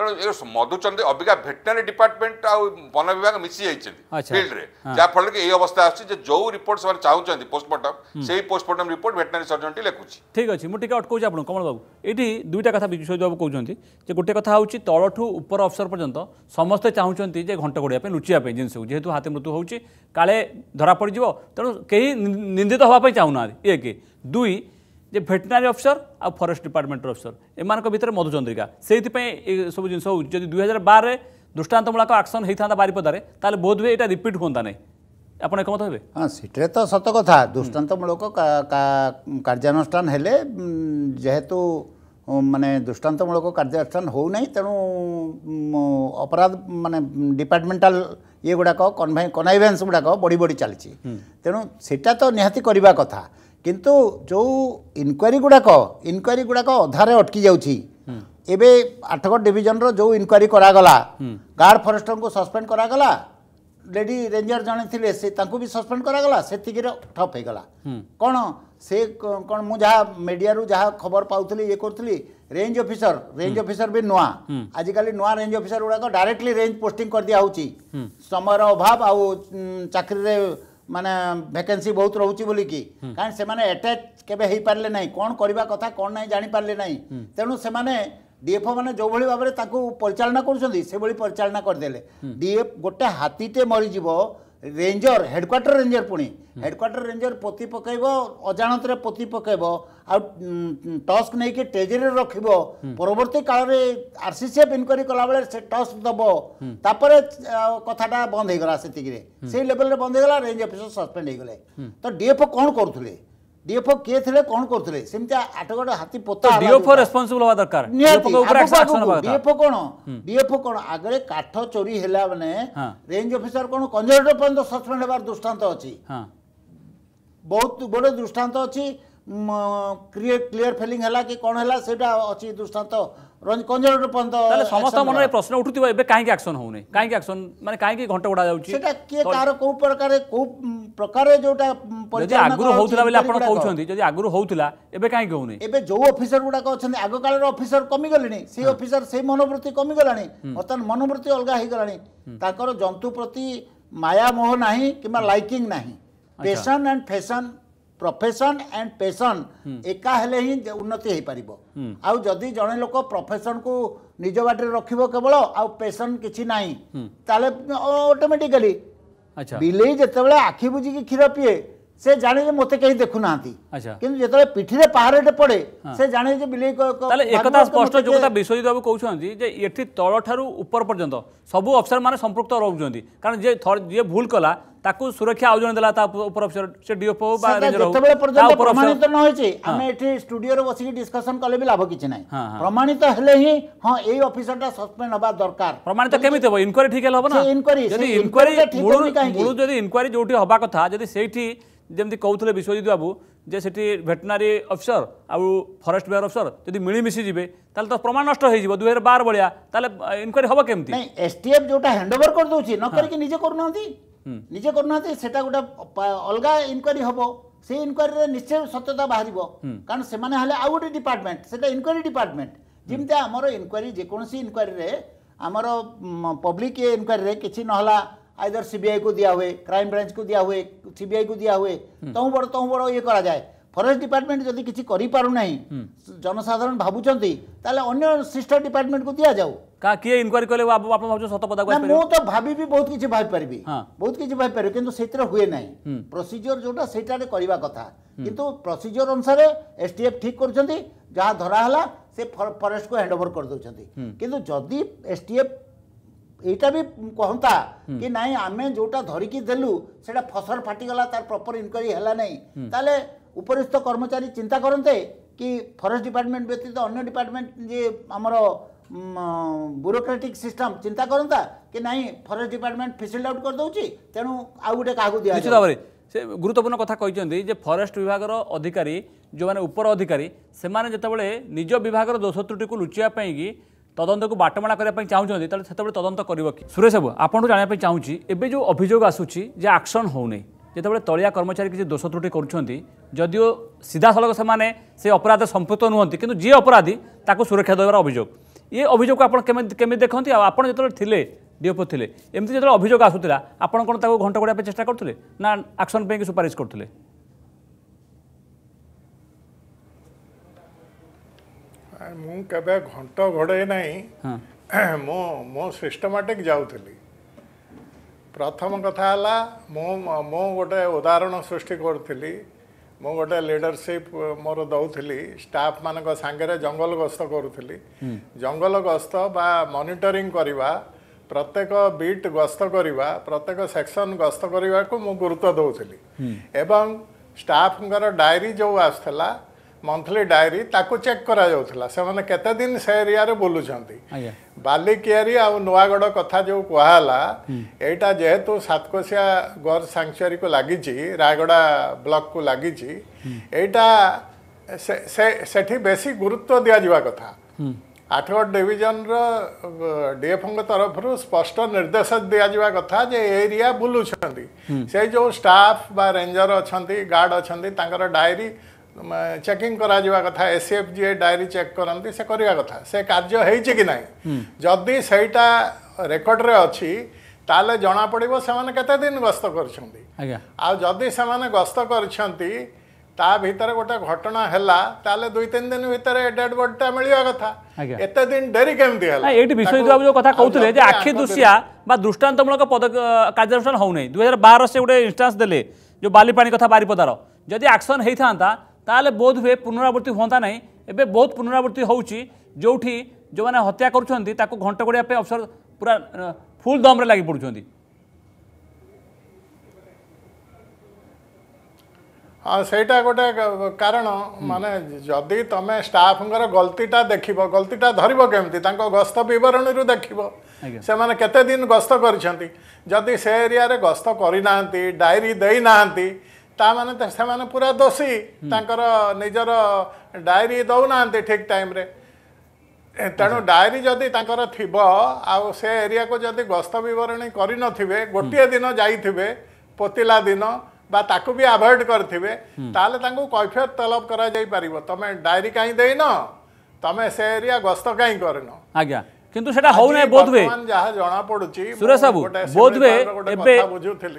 ତେଣୁ ଏ ମଧୁଚନ୍ଦ୍ର ଅବିକା ଭେଟନାରୀ ଡିପାର୍ଟମେଣ୍ଟ ଆଉ ବନ ବିଭାଗ ମିଶି ଯାଇଛନ୍ତି ଫିଲ୍ଡରେ ଯାହାଫଳରେ କି ଏଇ ଅବସ୍ଥା ଆସୁଛି ଯେ ଯୋଉ ରିପୋର୍ଟ ସେମାନେ ଚାହୁଁଛନ୍ତି ପୋଷ୍ଟମର୍ଟମ ସେଇ ପୋଷ୍ଟମର୍ଟମ ରିପୋର୍ଟ ଭେଟେନାରୀ ସର୍ଜନଟି ଲେଖୁଛି ଠିକ୍ ଅଛି ମୁଁ ଟିକେ ଅଟକଉଛି ଆପଣ କମଳ ବାବୁ ଏଇଠି ଦୁଇଟା କଥା ବିଶ୍ୱଜିତ ବାବୁ କହୁଛନ୍ତି ଯେ ଗୋଟେ କଥା ହେଉଛି ତଳଠୁ ଉପର ଅଫିସର ପର୍ଯ୍ୟନ୍ତ ସମସ୍ତେ ଚାହୁଁଛନ୍ତି ଯେ ଘଣ୍ଟ ଗୋଡ଼ିବା ପାଇଁ ଲୁଚିବା ପାଇଁ ଜିନିଷକୁ ଯେହେତୁ ହାତୀ ମୃତ୍ୟୁ ହେଉଛି କାଳେ ଧରା ପଡ଼ିଯିବ ତେଣୁ କେହି ନିନ୍ଦିତ ହେବା ପାଇଁ ଚାହୁଁନାହାନ୍ତି ଏକ ଦୁଇ जे भेटेनारी अफिसर आ फरेस्ट डिपार्टमेंटर अफिसर एम भितर मधुचंद्रिका से सब जिन जो दुई हजार बारे दृष्टांतमूलक आक्शन होता बारिपदार बोध हुए यहाँ रिपीट हाँ आपने एकमत हे हाँ सीटे तो सत कथ दृष्टांतमूलक कार्यानुष्ठान जेहेतु मानने दृष्टांतमूलक कार्यानुषान हो तेणु अपराध मान डिपार्टमेंटाल ये गुड़ाक कनभेन्स गुड़ाक बढ़ी बढ़ी चलती तेणु सीटा तो निहाती करवा कथा କିନ୍ତୁ ଯେଉଁ ଇନକ୍ୱାରୀ ଗୁଡ଼ାକ ଇନକ୍ୱାରୀ ଗୁଡ଼ାକ ଅଧାରେ ଅଟକି ଯାଉଛି ଏବେ ଆଠଗଡ଼ ଡିଭିଜନର ଯେଉଁ ଇନକ୍ୱାରୀ କରାଗଲା ଗାର୍ଡ ଫରେଷ୍ଟରଙ୍କୁ ସସ୍ପେଣ୍ଡ କରାଗଲା ଲେଡି ରେଞ୍ଜର ଜଣେ ଥିଲେ ସେ ତାଙ୍କୁ ବି ସସ୍ପେଣ୍ଡ କରାଗଲା ସେତିକିରେ ଠପ୍ ହେଇଗଲା କ'ଣ ସେ କ'ଣ ମୁଁ ଯାହା ମିଡ଼ିଆରୁ ଯାହା ଖବର ପାଉଥିଲି ଇଏ କରୁଥିଲି ରେଞ୍ଜ ଅଫିସର ରେଞ୍ଜ ଅଫିସର ବି ନୂଆ ଆଜିକାଲି ନୂଆ ରେଞ୍ଜ ଅଫିସର ଗୁଡ଼ାକ ଡାଇରେକ୍ଟଲି ରେଞ୍ଜ ପୋଷ୍ଟିଂ କରିଦିଆ ହେଉଛି ସମୟର ଅଭାବ ଆଉ ଚାକିରିରେ ମାନେ ଭେକେନ୍ସି ବହୁତ ରହୁଛି ବୋଲିକି କାରଣ ସେମାନେ ଆଟାଚ୍ କେବେ ହେଇପାରିଲେ ନାହିଁ କ'ଣ କରିବା କଥା କ'ଣ ନାହିଁ ଜାଣିପାରିଲେ ନାହିଁ ତେଣୁ ସେମାନେ ডিএফও মানে যেভাবে ভাবে তাকে পরিচালনা করছেন সেভাবে পরিচালনা করেদেলে ডিএফ গোটে হাতীটে মরিযোগ ରେଞ୍ଜର ହେଡ଼କ୍ୱାର୍ଟର ରେଞ୍ଜର ପୁଣି ହେଡ଼କ୍ୱାର୍ଟର ରେଞ୍ଜର ପୋତି ପକାଇବ ଅଜାଣତରେ ପୋତି ପକାଇବ ଆଉ ଟସ୍କ ନେଇକି ଟ୍ରେଜେରୀରେ ରଖିବ ପରବର୍ତ୍ତୀ କାଳରେ ଆର୍ସିସିଏଫ୍ ଇନକ୍ୱାରି କଲାବେଳେ ସେ ଟସ୍କ ଦେବ ତାପରେ କଥାଟା ବନ୍ଦ ହେଇଗଲା ସେତିକିରେ ସେଇ ଲେଭେଲରେ ବନ୍ଦ ହେଇଗଲା ରେଞ୍ଜ ଅଫିସର ସସ୍ପେଣ୍ଡ ହେଇଗଲେ ତ ଡିଏଫ୍ଓ କ'ଣ କରୁଥିଲେ ଡିଏଫଓ କିଏ ଥିଲେ କ'ଣ କରୁଥିଲେ ସେମିତି ଆଠ ଗୋଟେ ହାତୀ ପତା ଡିଏଫଓ ରେସ୍ପନ୍ସିବଲ ହବା ଦରକାର ଡିଏଫଓ କ'ଣ ଡିଏଫଓ କ'ଣ ଆଗରେ କାଠ ଚୋରି ହେଲା ମାନେ ରେଞ୍ଜ ଅଫିସର କ'ଣ କଞ୍ଜରେଟର ପର୍ଯ୍ୟନ୍ତ ସସ୍ପେଣ୍ଡ ହେବାର ଦୃଷ୍ଟାନ୍ତ ଅଛି ବହୁତ ବଡ଼ ଦୃଷ୍ଟାନ୍ତ ଅଛି କ୍ଲିଅର ଫେଲିଂ ହେଲା କି କ'ଣ ହେଲା ସେଇଟା ଅଛି ଦୃଷ୍ଟାନ୍ତ কনজরভেটিভ পন্থা তাহলে সমস্ত মনে প্রশ্ন উঠুথিব এবে কাহিঁকি অ্যাকশন হউনি কাহিঁকি অ্যাকশন মানে কাহিঁকি ঘন্টা গোড়া যাচ্ছে সেটা কে কার কোন প্রকারে কোন প্রকারে যেটা যদি আগুরু হউতলা বলে আপন কউছন্তি যদি আগুরু হউতলা এবে কাহিঁকি হউনি এবে যো অফিসার গুডা অছন্তি আগ কালের অফিসার কমি গলেনি সেই অফিসার সেই মনোবৃত্তি কমি গলানি বর্তমান মনোবৃত্তি অলগা হই গলানি তাকর জন্তু প্রতি মায়া মোহ কিংবা লাইকিং নাহি passion and fashion profession and passion एका हेले ही उन्नति हो पार आदि जड़े लोक प्रफेसन को निज बाटे रख केवल आ पेसन किसी ना तो अटोमेटिकली अच्छा। जो आखि बुझिकी क्षीर पीए ସେ ଜାଣେ ଯେ ମୋତେ କେହି ଦେଖୁନାହାନ୍ତି କିନ୍ତୁ ଯେତେବେଳେ ପିଠିରେ ପାହାଡ଼ଟେ ପଡ଼େ ସେ ଜାଣେ ଯେ ବିଲେଇ ଏକଥା ସ୍ପଷ୍ଟ ଯୋଉ ବିଶ୍ୱଜିତ ବାବୁ କହୁଛନ୍ତି ଯେ ଏଠି ତଳଠାରୁ ଉପର ପର୍ଯ୍ୟନ୍ତ ସବୁ ଅଫିସର ମାନେ ସମ୍ପୃକ୍ତ ରହୁଛନ୍ତି କାରଣ ଯିଏ ଯିଏ ଭୁଲ କଲା ତାକୁ ସୁରକ୍ଷା ଆଉ ଜଣେ ଦେଲା ତା ଉପର ଅଫିସର ସେ ଡିଓପି ହଉ ବା ଯେତେବେଳେ ପର୍ଯ୍ୟନ୍ତ ପ୍ରମାଣିତ ନ ହେଇଛି ଆମେ ଏଠି ଷ୍ଟୁଡିଓରେ ବସିକି ଡିସ୍କସନ୍ କଲେ ବି ଲାଭ କିଛି ନାହିଁ ପ୍ରମାଣିତ ହେଲେ ହିଁ ହଁ ଏଇ ଅଫିସରଟା ସସ୍ପେଣ୍ଡ ହେବା ଦରକାର ପ୍ରମାଣିତ କେମିତି ହେବ ଇନକ୍ୱାରୀ ଠିକ ହେଲେ ହେବ ନା ଯଦି ଇନକ୍ୱାରୀ ମୂଳରୁ ଯଦି ଇନକ୍ୱାରୀ ଯୋଉଠି ହେବା କଥା ଯଦି ସେଇଠି ଯେମିତି କହୁଥିଲେ ବିଶ୍ୱଜିତ ବାବୁ ଯେ ସେଠି ଭେଟନାରୀ ଅଫିସର ଆଉ ଫରେଷ୍ଟ ବିଭାଗ ଅଫିସର ଯଦି ମିଳିମିଶି ଯିବେ ତାହେଲେ ତ ପ୍ରମାଣ ନଷ୍ଟ ହେଇଯିବ ଦୁଇ ହଜାର ବାର ଭଳିଆ ତାହେଲେ ଇନକ୍ୱାରି ହବ କେମିତି ଏସ୍ଟିଏଫ୍ ଯୋଉଟା ହ୍ୟାଣ୍ଡଓଭର କରିଦେଉଛି ନ କରିକି ନିଜେ କରୁନାହାନ୍ତି ନିଜେ କରୁନାହାନ୍ତି ସେଟା ଗୋଟେ ଅଲଗା ଇନକ୍ୱାରି ହବ ସେ ଇନକ୍ୱାରିରେ ନିଶ୍ଚୟ ସତ୍ୟତା ବାହାରିବ କାରଣ ସେମାନେ ହେଲେ ଆଉ ଗୋଟେ ଡିପାର୍ଟମେଣ୍ଟ ସେଟା ଇନକ୍ୱାରି ଡିପାର୍ଟମେଣ୍ଟ ଯେମିତି ଆମର ଇନକ୍ୱାରି ଯେକୌଣସି ଇନକ୍ୱାରିରେ ଆମର ପବ୍ଲିକ ଇନକ୍ୱାରିରେ କିଛି ନହେଲା आइधर सीबीआई को दिया हुए क्राइम ब्रांच को दिया हुए सीबीआई को दिया हुए तहुँ बड़ तहुँ बड़ ये कराए ফরেস্ট ডিপার্টমেন্ট যদি কিছু করিপারু না জনসাধারণ ভাবুচার তাহলে অন্য সিস্টর ডিপার্টমেন্ট কু দিয়া যাও কিয়ে ইনকোয়ারি কলে আপন ভাবছো সত পদা কই মু তো ভাবিবি বহুত কিছু ভাবি পারিবি বহুত কিছু ভাবি পারিবি কিন্তু সেতরে হুয়ে নাই প্রসিজর যোটা সেটারে করিবা কথা কিন্তু প্রসিজর অনুসারে এসটিএফ ঠিক করছন্তি যাহা ধরা হলা সে ফরেস্ট কু হ্যান্ডওভার কর দউছন্তি কিন্তু যদি এসটিএফ এইটা ବି କହନ୍ତା କି ନାଇଁ ଆମେ ଯୋଉଟା ଧରିକି ଦେଲୁ ସେଇଟା ଫସଲ ଫାଟିଗଲା ତାର ପ୍ରପର ଇନକ୍ୱାରି ହେଲା ନାହିଁ ତାହେଲେ ଉପରିସ୍ଥ କର୍ମଚାରୀ ଚିନ୍ତା କରନ୍ତେ କି ଫରେଷ୍ଟ ଡିପାର୍ଟମେଣ୍ଟ ବ୍ୟତୀତ ଅନ୍ୟ ଡିପାର୍ଟମେଣ୍ଟ ଯିଏ ଆମର ବ୍ୟୁରୋକ୍ରାଟିକ୍ ସିଷ୍ଟମ୍ ଚିନ୍ତା କରନ୍ତା କି ନାଇଁ ଫରେଷ୍ଟ ଡିପାର୍ଟମେଣ୍ଟ ଫିସିଲ୍ଡ ଆଉଟ୍ କରିଦେଉଛି ତେଣୁ ଆଉ ଗୋଟେ କାହାକୁ ଦିଆ ନିଶ୍ଚିତ ଭାବରେ ସେ ଗୁରୁତ୍ୱପୂର୍ଣ୍ଣ କଥା କହିଛନ୍ତି ଯେ ଫରେଷ୍ଟ ବିଭାଗର ଅଧିକାରୀ ଯେଉଁମାନେ ଉପର ଅଧିକାରୀ ସେମାନେ ଯେତେବେଳେ ନିଜ ବିଭାଗର ଦୋଷ ତ୍ରୁଟିକୁ ଲୁଚିବା ପାଇଁକି তদন্তକୁ ବାଟମାଣା କରିବା ପାଇଁ ଚାହୁଁଛନ୍ତି ତାହେଲେ ସେତେବେଳେ ତଦନ୍ତ କରିବ କି ସୁରେଶ ବାବୁ ଆପଣଙ୍କୁ ଜାଣିବା ପାଇଁ ଚାହୁଁଛି ଏବେ ଯେଉଁ ଅଭିଯୋଗ ଆସୁଛି ଯେ ଆକ୍ସନ୍ ହେଉନି ଯେତେବେଳେ ତଳିଆ କର୍ମଚାରୀ କିଛି ଦୋଷ ତ୍ରୁଟି କରୁଛନ୍ତି ଯଦିଓ ସିଧାସଳଖ ସେମାନେ ସେ ଅପରାଧ ସମ୍ପୃକ୍ତ ନୁହନ୍ତି କିନ୍ତୁ ଯିଏ ଅପରାଧୀ ତାକୁ ସୁରକ୍ଷା ଦେବାର ଅଭିଯୋଗ ଏ ଅଭିଯୋଗକୁ ଆପଣ କେମିତି କେମିତି ଦେଖନ୍ତି ଆଉ ଆପଣ ଯେତେବେଳେ ଥିଲେ ডিওপি লে এমনি যেত অভিযোগ আসুলা আপনার কোণ তাকে ঘণ্ট করা চেষ্টা করলে না আকশন পাই সুপারিশ করলে ମୁଁ କେବେ ଘଣ୍ଟ ଘୋଡ଼େଇ ନାହିଁ ମୁଁ ମୁଁ ସିଷ୍ଟମାଟିକ୍ ଯାଉଥିଲି ପ୍ରଥମ କଥା ହେଲା ମୁଁ ମୁଁ ଗୋଟେ ଉଦାହରଣ ସୃଷ୍ଟି କରୁଥିଲି ମୁଁ ଗୋଟେ ଲିଡରସିପ୍ ମୋର ଦେଉଥିଲି ଷ୍ଟାଫ୍ମାନଙ୍କ ସାଙ୍ଗରେ ଜଙ୍ଗଲ ଗସ୍ତ କରୁଥିଲି ଜଙ୍ଗଲ ଗସ୍ତ ବା ମନିଟରିଂ କରିବା ପ୍ରତ୍ୟେକ ବିଟ୍ ଗସ୍ତ କରିବା ପ୍ରତ୍ୟେକ ସେକ୍ସନ୍ ଗସ୍ତ କରିବାକୁ ମୁଁ ଗୁରୁତ୍ୱ ଦେଉଥିଲି ଏବଂ ଷ୍ଟାଫ୍ଙ୍କର ଡାଏରୀ ଯେଉଁ ଆସୁଥିଲା ମନ୍ଥଲି ଡାଏରୀ ତାକୁ ଚେକ୍ କରାଯାଉଥିଲା ସେମାନେ କେତେ ଦିନ ସେ ଏରିଆରେ ବୁଲୁଛନ୍ତି ବାଲି ବାଲିକିଆରି ଆଉ ନୂଆଗଡ଼ କଥା ଯେଉଁ କୁହାହେଲା ଏଇଟା ଯେହେତୁ ସାତକୋଶିଆ ଗର୍ ସାଙ୍କ୍ଚୁଆରୀକୁ ଲାଗିଛି ରାୟଗଡ଼ା ବ୍ଲକକୁ ଲାଗିଛି ଏଇଟା ସେଠି ବେଶୀ ଗୁରୁତ୍ୱ ଦିଆଯିବା କଥା ଆଠଗଡ଼ ଡିଭିଜନର ଡିଏଫ୍ଓଙ୍କ ତରଫରୁ ସ୍ପଷ୍ଟ ନିର୍ଦ୍ଦେଶ ଦିଆଯିବା କଥା ଯେ ଏରିଆ ବୁଲୁଛନ୍ତି ସେ ଯେଉଁ ଷ୍ଟାଫ୍ ବା ରେଞ୍ଜର ଅଛନ୍ତି ଗାର୍ଡ଼ ଅଛନ୍ତି ତାଙ୍କର ଡାଏରୀ ଚେକିଂ କରାଯିବା କଥା ଏ ସି ଏଫ୍ ଯିଏ ଡାଏରୀ ଚେକ୍ କରନ୍ତି ସେ କରିବା କଥା ସେ କାର୍ଯ୍ୟ ହେଇଛି କି ନାହିଁ ଯଦି ସେଇଟା ରେକର୍ଡ଼ରେ ଅଛି ତାହେଲେ ଜଣାପଡ଼ିବ ସେମାନେ କେତେ ଦିନ ଗସ୍ତ କରିଛନ୍ତି ଆଉ ଯଦି ସେମାନେ ଗସ୍ତ କରିଛନ୍ତି ତା ଭିତରେ ଗୋଟେ ଘଟଣା ହେଲା ତାହେଲେ ଦୁଇ ତିନି ଦିନ ଭିତରେ ଡେଡ୍ ବଡିଟା ମିଳିବା କଥା ଏତେ ଦିନ ଡେରି କେମିତି ହେଲା ଏଇଠି ବିଶ୍ୱଜିତ ବାବୁ ଯୋଉ କଥା କହୁଥିଲେ ଯେ ଆଖି ଦୃଶିଆ ବା ଦୃଷ୍ଟାନ୍ତମୂଳକ ପଦ କାର୍ଯ୍ୟାନୁଷ୍ଠାନ ହଉନାହିଁ ଦୁଇ ହଜାର ବାର ସେ ଗୋଟେ ଇନ୍ଷ୍ଟାନ୍ସ ଦେଲେ ଯୋଉ ବାଲିପାଣି କଥା ବାରିପଦାର ଯଦି ଆକ୍ସନ ହେଇଥାନ୍ତା ତାହେଲେ ବୋଧ ହୁଏ ପୁନରାବୃତ୍ତି ହୁଅନ୍ତା ନାହିଁ ଏବେ ବହୁତ ପୁନରାବୃତ୍ତି ହେଉଛି ଯେଉଁଠି ଯେଉଁମାନେ ହତ୍ୟା କରୁଛନ୍ତି ତାକୁ ଘଣ୍ଟ ଗୋଡ଼ିବା ପାଇଁ ଅଫିସର ପୁରା ଫୁଲ୍ ଦମ୍ରେ ଲାଗି ପଡ଼ୁଛନ୍ତି ହଁ ସେଇଟା ଗୋଟେ କାରଣ ମାନେ ଯଦି ତମେ ଷ୍ଟାଫଙ୍କର ଗଲତିଟା ଦେଖିବ ଗଲତିଟା ଧରିବ କେମିତି ତାଙ୍କ ଗସ୍ତ ବିବରଣୀରୁ ଦେଖିବ ସେମାନେ କେତେ ଦିନ ଗସ୍ତ କରିଛନ୍ତି ଯଦି ସେ ଏରିଆରେ ଗସ୍ତ କରିନାହାନ୍ତି ଡାଏରୀ ଦେଇନାହାନ୍ତି ତା ମାନେ ସେମାନେ ପୁରା ଦୋଷୀ ତାଙ୍କର ନିଜର ଡାଏରୀ ଦେଉନାହାନ୍ତି ଠିକ୍ ଟାଇମ୍ରେ ତେଣୁ ଡାଏରୀ ଯଦି ତାଙ୍କର ଥିବ ଆଉ ସେ ଏରିଆକୁ ଯଦି ଗସ୍ତ ବିବରଣୀ କରିନଥିବେ ଗୋଟିଏ ଦିନ ଯାଇଥିବେ ପୋତିଲା ଦିନ ବା ତାକୁ ବି ଆଭଏଡ଼ କରିଥିବେ ତାହେଲେ ତାଙ୍କୁ କୈଫିୟତ ତଲବ କରାଯାଇପାରିବ ତମେ ଡାଏରୀ କାହିଁ ଦେଇନ ତମେ ସେ ଏରିଆ ଗସ୍ତ କାହିଁ କରିନ ଆଜ୍ଞା किंतु सेटा हो नै बोध वे जणा पडुची सुरेश बाबू बोध एबे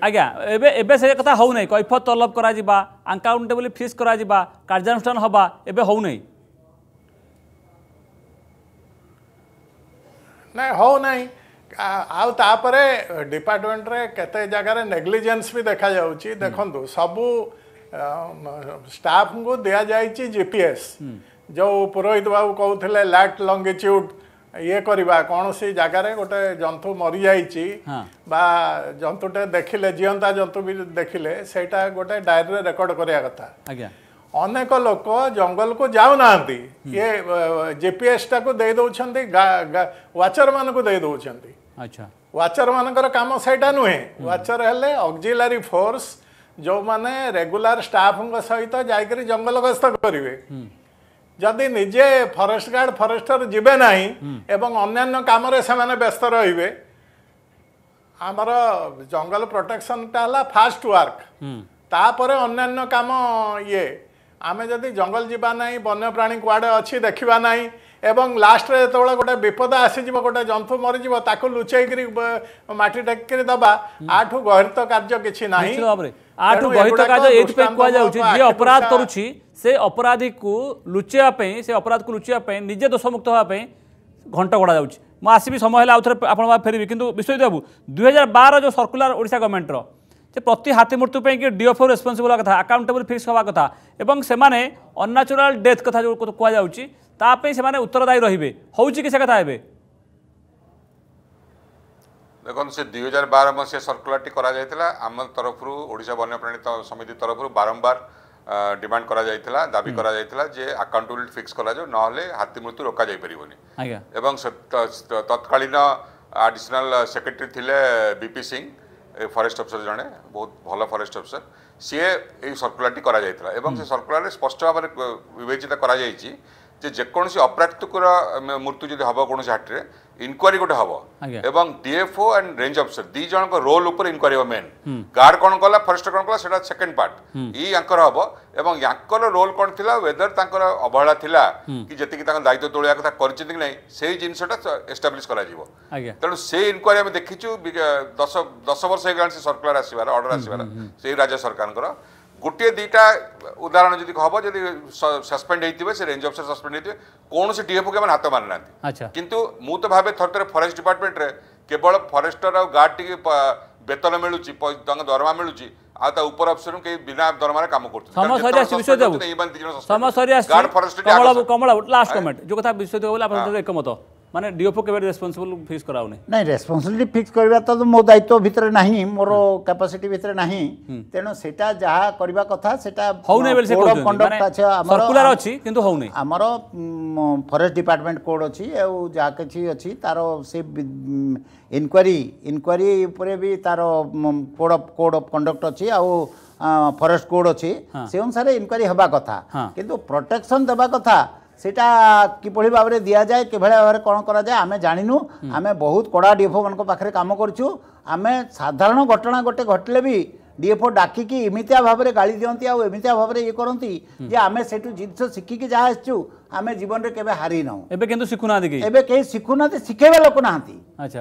आज्ञा एबे एबे से कथा हो नै कैफ तलब करा जिबा अकाउंटेबल फिक्स करा जिबा कार्यानुष्ठान होबा एबे हो नै नै हो नै आउ ता परे डिपार्टमेंट रे केते जगह रे नेग्लिजेंस भी देखा जाउची हम्म। देखंतु सबु स्टाफ को दिया जाय छी जीपीएस जो पुरोहित बाबू कहते लैट लंगिट्यूड ଇଏ କରିବା କୌଣସି ଜାଗାରେ ଗୋଟେ ଜନ୍ତୁ ମରିଯାଇଛି ବା ଜନ୍ତୁଟେ ଦେଖିଲେ ଜିଅନ୍ତା ଜନ୍ତୁ ବି ଦେଖିଲେ ସେଇଟା ଗୋଟେ ଡାଏରୀରେ ରେକର୍ଡ କରିବା କଥା ଅନେକ ଲୋକ ଜଙ୍ଗଲକୁ ଯାଉନାହାନ୍ତି ଇଏ ଜିପିଏସ୍ଟାକୁ ଦେଇ ଦେଉଛନ୍ତି ୱାଚରମାନଙ୍କୁ ଦେଇ ଦେଉଛନ୍ତି ୱାଚରମାନଙ୍କର କାମ ସେଇଟା ନୁହେଁ ୱାଚର ହେଲେ ଅକ୍ଜିଲାରୀ ଫୋର୍ସ ଯେଉଁମାନେ ରେଗୁଲାର ଷ୍ଟାଫଙ୍କ ସହିତ ଯାଇକରି ଜଙ୍ଗଲ ଗସ୍ତ କରିବେ ଯଦି ନିଜେ ଫରେଷ୍ଟ ଗାର୍ଡ ଫରେଷ୍ଟର ଯିବେ ନାହିଁ ଏବଂ ଅନ୍ୟାନ୍ୟ କାମରେ ସେମାନେ ବ୍ୟସ୍ତ ରହିବେ ଆମର ଜଙ୍ଗଲ ପ୍ରୋଟେକ୍ସନଟା ହେଲା ଫାଷ୍ଟ ୱାର୍କ ତାପରେ ଅନ୍ୟାନ୍ୟ କାମ ଇଏ ଆମେ ଯଦି ଜଙ୍ଗଲ ଯିବା ନାହିଁ ବନ୍ୟପ୍ରାଣୀ କୁଆଡ଼େ ଅଛି ଦେଖିବା ନାହିଁ এবং লাস্টরে যেতবে গোটে বিপদ আসিযোগ গোটে জন্তু মরিযোগ তাকে লুচাইকি মাটি টেকি দেবা আঠু গহিত কার্য কিছু না আঠু গহিত কাজ এই কুযাচ্ছে যে অপরাধ করুছি সে অপরাধী কু লুচাইবা সে অপরাধ কু লুচাইবা নিজে দোষমুক্ত হওয়া ঘণ্ট গড়া যাচ্ছে মু আসবি সময় হলে আউথরে আপনার ফেরবি কিন্তু বিশ্বজিৎ বাবু দুই হাজার বার যে সরকুলার ওড়শা গভর্নমেন্টর যে প্রতি হাতি মৃত্যু পাই ডিএফও রেসপন্সিবল কথা আকাউন্টেবল ফিক্স হওয়া কথা এবং সেমানে অন্যাচুরাল ডেথ কথা যে কুযাচ্ছে তাপাই সে উত্তরদায়ী রহবে হচ্ছে কি সে কথা এবে দেখুন সে দুই হাজার বার মশিয়া সর্কুলারটি করা যাই আমার তরফর ওড়শা বন্যপ্রাণী সমিতি তরফর বারম্বার ডিমান্ড করা যাইতিলা দাবি করা যাইতিলা যে আকাউন্টেবিলিটি ফিক্স করা যাও নহলে হাতি মৃত্যু রোকা যাই পারিবনি এবং তৎকালীন আডিশনাল সেক্রেটারি থিলে বিপি সিং ফরেস্ট অফিসর জনে বহুত ভালো ফরেস্ট অফিসর সিয়ে এই সর্কুলারটি করা যাইতিলা এবং সে সর্কুলারে স্পষ্ট ভাবে বিবেচিত করা যাইছি যে যেকোনসি অপ্রাকৃতিকর মৃত্যু যদি হব কোণী হাটরে ইনকোয়ারি গোটে হব এবং ডিএফও অ্যান্ড রেঞ্জ অফিসর দুই জনক রোল উপরে ইনকোয়ারি হব মেন গার্ড কোণ কলা ফরেস্ট কোণ কলা সেটা সেকেন্ড পার্ট ই ইয়াঙ্কর হব এবং ইয়াঙ্কর রোল কোণ থিলা ওয়েদর তাঙ্কর অবহেলা থিলা কি কি তাঙ্কর দায়িত্ব তোলিয়া কথা করছেন কি নাই সেই জিনিসটা এস্টাবলিশ করা যাব তেমন সেই ইনকোয়ারি আমি দেখিছু দশ দশ বর্ষ হয়ে গেল সে সরকুলার আসবার অর্ডার আসবার সেই রাজ্য সরকারঙ্কর ଗୋଟିଏ ଦୁଇଟା ଉଦାହରଣ ଯଦି ହବ ଯଦି ସସ୍ପେଣ୍ଡ ହେଇଥିବେ ସେ ରେଞ୍ଜ ଅଫିସର ସସ୍ପେଣ୍ଡ ହେଇଥିବେ କୌଣସି ଡିଏଫ୍କୁ କେବେ ହାତ ମାରିନାହାନ୍ତି କିନ୍ତୁ ମୁଁ ତ ଭାବେ ଥରେ ଥରେ ଫରେଷ୍ଟ ଡିପାର୍ଟମେଣ୍ଟରେ କେବଳ ଫରେଷ୍ଟର ଆଉ ଗାର୍ଡ ଟିକେ ବେତନ ମିଳୁଛି ତାଙ୍କ ଦରମା ମିଳୁଛି ଆଉ ତା ଉପର ଅଫିସରଙ୍କୁ କେହି ବିନା ଦରମାରେ କାମ କରୁଛନ୍ତି ସମୟ ସରି ଆସିଛି ବିଶ୍ୱଜିତ ବାବୁ ସମୟ ସରି ଆସିଛି କମଳ କମଳ ଲାଷ୍ଟ କମେଣ୍ଟ ଯୋଉ କଥା ବିଶ୍ୱଜିତ ବାବୁ ଆପଣଙ୍କ ଏକମତ মানে ডিওপো কেবে রেসপন্সিবল ফিক্স করা হউনি নাই রেসপন্সিবিলিটি ফিক্স করিবা তো মো দায়িত্ব ভিতরে নাহি মোর ক্যাপাসিটি ভিতরে নাহি তেণু সেটা যাহা করিবা কথা সেটা হউনি বেলে সে কোড অফ কন্ডাক্ট আছে আমার সার্কুলার আছে কিন্তু হউনি আমার ফরেস্ট ডিপার্টমেন্ট কোড আছে এও যা কিছু আছে তার সে ইনকোয়ারি ইনকোয়ারি উপরে বি তার code of code of conduct আছে আও ফরেস্ট কোড আছে সে অনুসারে ইনকোয়ারি হবা কথা কিন্তু প্রোটেকশন দেবা কথা সেটা কিভাবে ভাবে দিয়া যায় কিভাবে ভাবে কোণ করা যায় আমি জানিনু আমি বহুত কড়া ডিএফও মান পাখে কাম করছু আমি সাধারণ ঘটনা গোটে ঘটলে বি डीएफओ डाकिक इमितिया भाव में गाड़ी दिखती आमितिया भाव में ये करती आम से जिन शिखिकी जहाँ आसचु आम जीवन में केवे हारी ना कि शिखुना शिखुना शिखेब लोक ना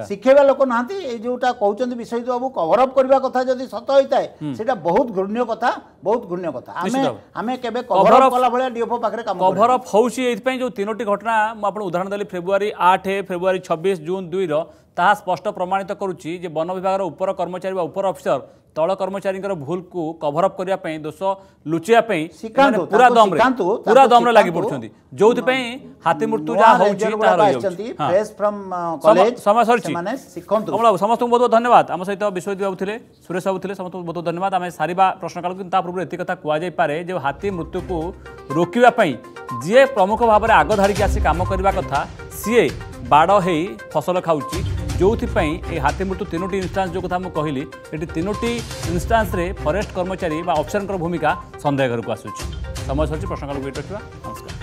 शिखे लोक ना जो कहते विश्वजित बाबू कवरअप करने कथा सत होता है बहुत घृण्य कथा बहुत घृण्य कथा कवरअप हूँ जो तीनो घटना मुझे उदाहरण देली फेब्रुआरी आठ फेब्रुआरी छब्बीस जून दुई रहा स्पष्ट प्रमाणित करुच्ची वन विभाग उपर कर्मचारी उपर अफिसर ତଳ କର୍ମଚାରୀଙ୍କର ଭୁଲକୁ କଭରଅପ୍ କରିବା ପାଇଁ ଦୋଷ ଲୁଚିବା ପାଇଁ ପୁରା ଦମରେ ପୁରା ଦମରେ ଲାଗି ପଡୁଛନ୍ତି ଯୋଉଥିପାଇଁ ହାତୀ ମୃତ୍ୟୁ ଯାହା ହଉଛି ସମୟ ସରିଛି ସମସ୍ତଙ୍କୁ ବହୁତ ଧନ୍ୟବାଦ ଆମ ସହିତ ବିଶ୍ୱଜିତ ବାବୁ ଥିଲେ ସୁରେଶ ବାବୁ ଥିଲେ ସମସ୍ତଙ୍କୁ ବହୁତ ଧନ୍ୟବାଦ ଆମେ ସାରିବା ପ୍ରଶ୍ନକାଳକୁ କିନ୍ତୁ ତା ପୂର୍ବରୁ ଏତିକି କଥା କୁହାଯାଇପାରେ ଯେ ହାତୀ ମୃତ୍ୟୁକୁ ରୋକିବା ପାଇଁ ଯିଏ ପ୍ରମୁଖ ଭାବରେ ଆଗ ଧାଡ଼ିକି ଆସି କାମ କରିବା କଥା ସିଏ ବାଡ଼ ହେଇ ଫସଲ ଖାଉଛି ଯେଉଁଥିପାଇଁ ଏ ହାତୀ ମୃତ୍ୟୁ ତିନୋଟି ଇନ୍ଷ୍ଟାନ୍ସ ଯେଉଁ କଥା ମୁଁ କହିଲି ଏଠି ତିନୋଟି ଇନ୍ଷ୍ଟାନ୍ସରେ ଫରେଷ୍ଟ କର୍ମଚାରୀ ବା ଅଫିସରଙ୍କର ଭୂମିକା ସନ୍ଦେହ ଘରକୁ ଆସୁଛି ସମୟ ସରିଛି ପ୍ରଶ୍ନକାଳକୁ ୱେଟ୍ ରଖିବା ନମସ୍କାର